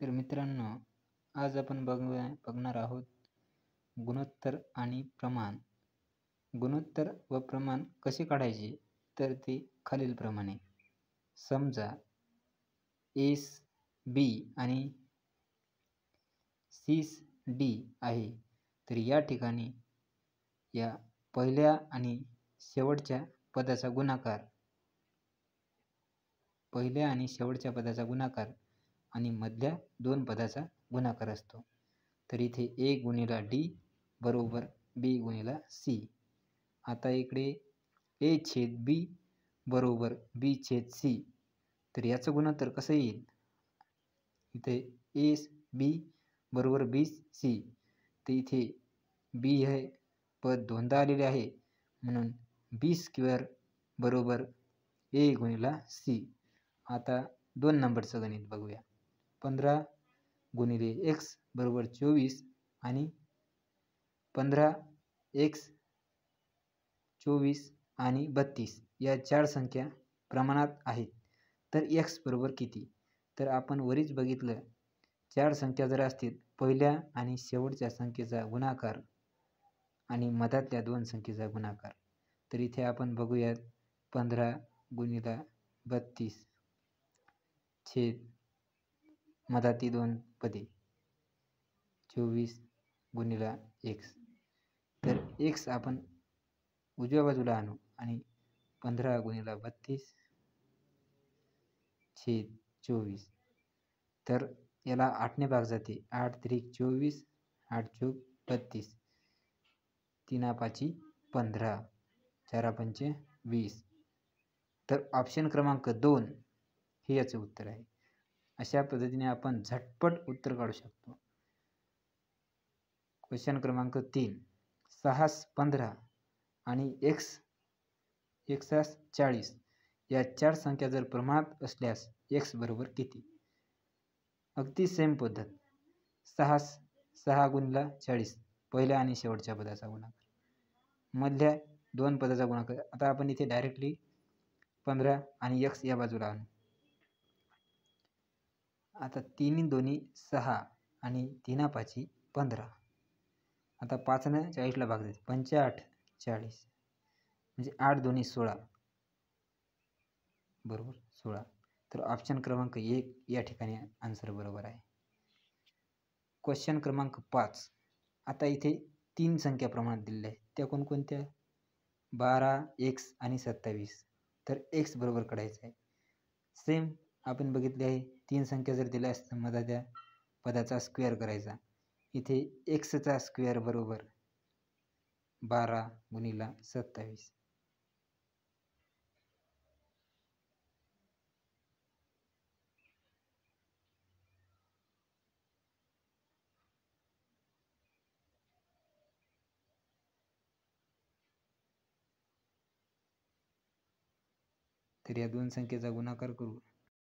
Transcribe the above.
तर मित्रांनो आज आपण बघूया बघणार आहोत गुणोत्तर आणि प्रमाण गुणोत्तर व प्रमाण कसे काढायचे तर ते खालीलप्रमाणे समजा एस बी आणि सीस डी आहे तर या ठिकाणी या पहिल्या आणि शेवटच्या पदाचा गुणाकार पहिल्या आणि शेवटच्या पदाचा गुणाकार आणि मधल्या दोन पदाचा गुणाकार असतो तर इथे ए गुणिला डी बरोबर बी गुणिला सी आता इकडे ए छेद बी बरोबर बी छेद सी तर याचं तर कसं येईल इथे ए बी बरोबर बी सी तर इथे बी हे पद दोनदा आलेले आहे म्हणून बी स्क्वेअर बरोबर ए गुणिला सी आता दोन नंबरचं गणित बघूया पंधरा गुणिले एक्स बरोबर चोवीस आणि पंधरा एक्स चोवीस आणि बत्तीस या चार संख्या प्रमाणात आहेत तर एक्स बरोबर किती तर आपण वरीच बघितलं चार संख्या जर असतील पहिल्या आणि शेवटच्या संख्येचा गुणाकार आणि मधातल्या दोन संख्येचा गुणाकार तर इथे आपण बघूयात पंधरा गुणिला बत्तीस छेद मधाती दोन पदे चोवीस गुणिला एक्स तर एक्स आपण उजव्या बाजूला आणू आणि पंधरा गुणिला बत्तीस छेद चोवीस तर याला आठने भाग जाते आठ त्रिक चोवीस आठ चोक बत्तीस तीना पाची पंधरा चारा पंचे वीस तर ऑप्शन क्रमांक दोन हे याचं उत्तर आहे अशा पद्धतीने आपण झटपट उत्तर काढू शकतो क्वेश्चन क्रमांक तीन सहास पंधरा आणि एक्स एकसास चाळीस या चार संख्या जर प्रमाणात असल्यास एक्स बरोबर किती अगदी सेम पद्धत सहा सहा गुणला चाळीस पहिल्या आणि शेवटच्या पदाचा गुणाकार मधल्या दोन पदाचा गुणाकार आता आपण इथे डायरेक्टली पंधरा आणि एक्स या बाजूला आणू आता तीन दोन्ही सहा आणि तीना पाची पंधरा आता पाचनं चाळीसला भाग देते पंचाआठ चाळीस म्हणजे आठ दोन्ही सोळा बरोबर सोळा तर ऑप्शन क्रमांक एक या ठिकाणी आन्सर बरोबर आहे क्वेश्चन क्रमांक पाच आता इथे तीन संख्या प्रमाणात दिलेल्या आहेत त्या कोणकोणत्या बारा एक्स आणि सत्तावीस तर एक्स बरोबर काढायचं आहे सेम आपण बघितले आहे तीन संख्या जर दिल्या असतं मला त्या पदाचा स्क्वेअर करायचा इथे एक्सचा स्क्वेअर बरोबर बारा गुणिला सत्तावीस तर या दोन संख्येचा गुणाकार करू